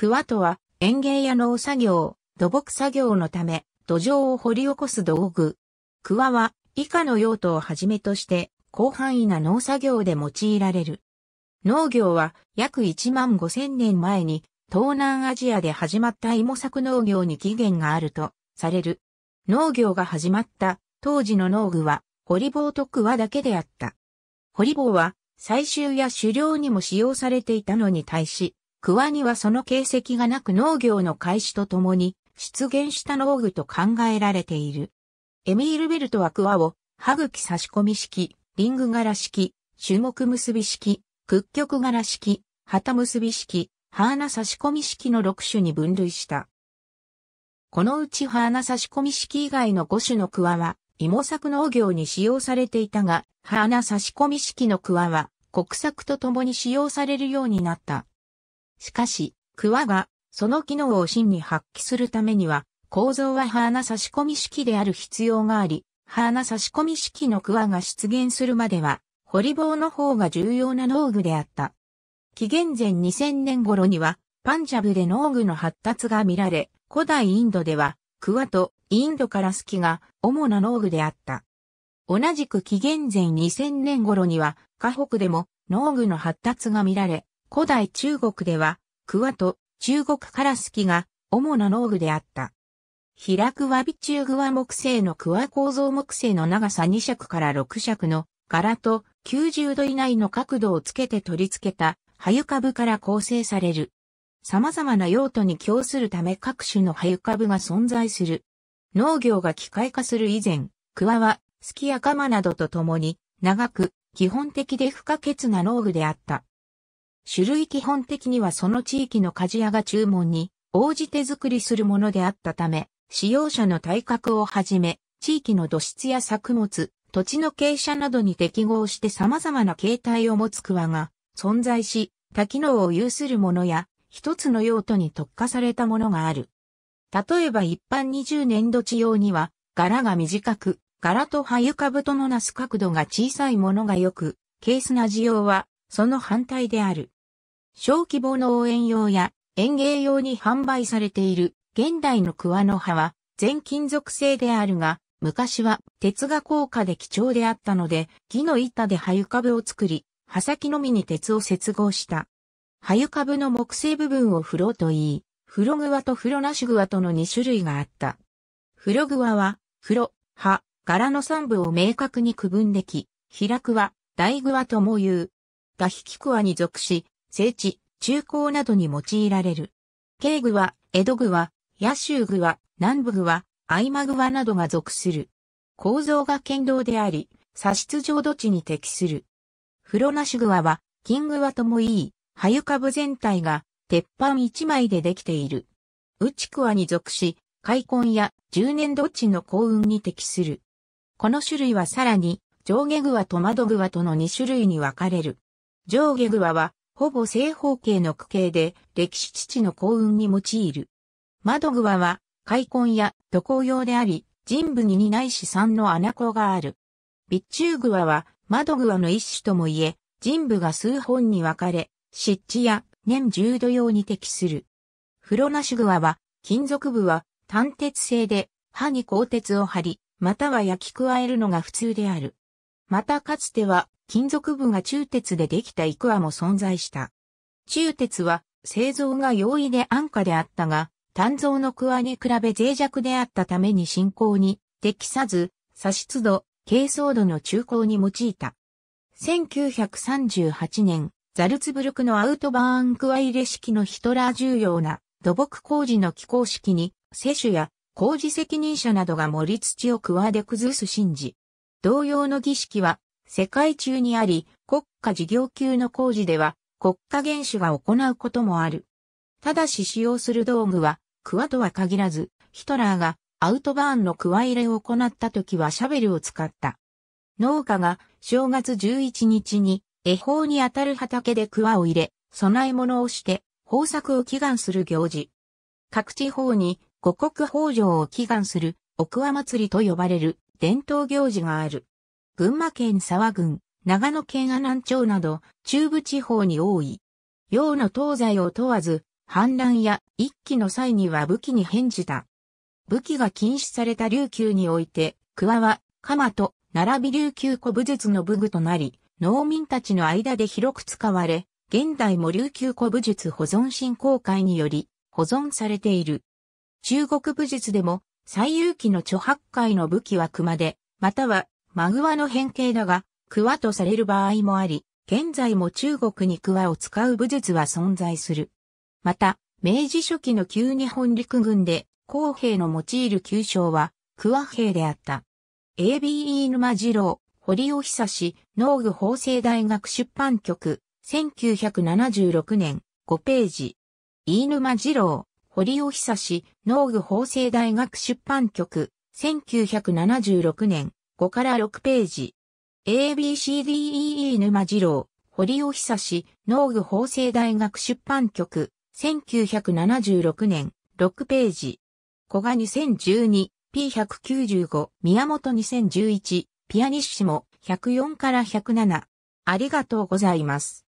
クワとは、園芸や農作業、土木作業のため、土壌を掘り起こす道具。クワは、以下の用途をはじめとして、広範囲な農作業で用いられる。農業は、約1万5千年前に、東南アジアで始まった芋作農業に起源があると、される。農業が始まった、当時の農具は、掘り棒とクワだけであった。掘り棒は、採集や狩猟にも使用されていたのに対し、桑にはその形跡がなく農業の開始とともに出現した農具と考えられている。エミールベルトは桑を歯茎差し込み式、リング柄式、種目結び式、屈曲柄式、旗結び式、花差し込み式の6種に分類した。このうち花差し込み式以外の5種の桑は、芋作農業に使用されていたが、花差し込み式の桑は、国策とともに使用されるようになった。しかし、クワが、その機能を真に発揮するためには、構造はハーナ差し込み式である必要があり、ハーナ差し込み式のクワが出現するまでは、掘り棒の方が重要な農具であった。紀元前2000年頃には、パンジャブで農具の発達が見られ、古代インドでは、クワとインドからスキが主な農具であった。同じく紀元前2000年頃には、河北でも農具の発達が見られ、古代中国では、クワと中国カラスキが主な農具であった。平くわび中グワ。木製のクワ構造木製の長さ2尺から6尺の柄と90度以内の角度をつけて取り付けたハ株から構成される。様々な用途に供するため各種のハ株が存在する。農業が機械化する以前、クワは、スキや釜などと共に、長く、基本的で不可欠な農具であった。種類基本的にはその地域の鍛冶屋が注文に応じ手作りするものであったため、使用者の体格をはじめ、地域の土質や作物、土地の傾斜などに適合して様々な形態を持つクワが存在し、多機能を有するものや、一つの用途に特化されたものがある。例えば一般20年度地用には、柄が短く、柄と羽床太のなす角度が小さいものがよく、ケースな地用は、その反対である。小規模の応援用や園芸用に販売されている現代の桑の葉は全金属製であるが、昔は鉄が高価で貴重であったので、木の板で葉床を作り、葉先のみに鉄を接合した。葉床部の木製部分を風呂といい、風呂具ワと風呂なし具ワとの2種類があった。風呂具は、風呂、葉、柄の3部を明確に区分でき、開くは、大具ワとも言う。ダ引キに属し、聖地、中高などに用いられる。京具は、江戸具は、野州具は、南部具は、合間具はなどが属する。構造が剣道であり、差出上土地に適する。風呂なし具はは、金具はともいい、はゆかぶ全体が、鉄板一枚でできている。内桑に属し、開墾や十年土地の幸運に適する。この種類はさらに、上下具はと窓具はとの2種類に分かれる。上下具はは、ほぼ正方形の区形で、歴史父の幸運に用いる。窓具は、開墾や渡航用であり、人部に2ないし3の穴子がある。備中具は、窓具の一種ともいえ、人部が数本に分かれ、湿地や年重度用に適する。風呂なし具は、金属部は、単鉄製で、刃に鋼鉄を貼り、または焼き加えるのが普通である。またかつては、金属部が中鉄でできたイクアも存在した。中鉄は製造が容易で安価であったが、単造のクワに比べ脆弱であったために進行に適さず、差出度、軽装度の中高に用いた。1938年、ザルツブルクのアウトバーンクワイレ式のヒトラー重要な土木工事の起工式に、施主や工事責任者などが盛り土をクワで崩す神事。同様の儀式は世界中にあり、国家事業級の工事では国家元首が行うこともある。ただし使用する道具は、クワとは限らず、ヒトラーがアウトバーンのクワ入れを行った時はシャベルを使った。農家が正月11日に恵方にあたる畑でクワを入れ、備え物をして豊作を祈願する行事。各地方に五穀豊穣を祈願する奥桑祭りと呼ばれる伝統行事がある。群馬県沢郡、長野県阿南町など中部地方に多い。洋の東西を問わず、反乱や一揆の際には武器に変じた。武器が禁止された琉球において、桑は、鎌と、並び琉球古武術の武具となり、農民たちの間で広く使われ、現代も琉球古武術保存振興会により保存されている。中国武術でも、最有機の著白海の武器は熊で、またはマグワの変形だが、クワとされる場合もあり、現在も中国にクワを使う武術は存在する。また、明治初期の旧日本陸軍で、公兵の用いる旧称は、クワ兵であった。ABE 沼次郎、堀尾久志、農具法政大学出版局、1976年、5ページ。E 沼次郎、堀尾久志、農具法政大学出版局、1976年、5から6ページ。ABCDEE 沼次郎、堀尾久志、農具法政大学出版局、1976年、6ページ。古賀2012、P195、宮本2011、ピアニッシモ、104から107。ありがとうございます。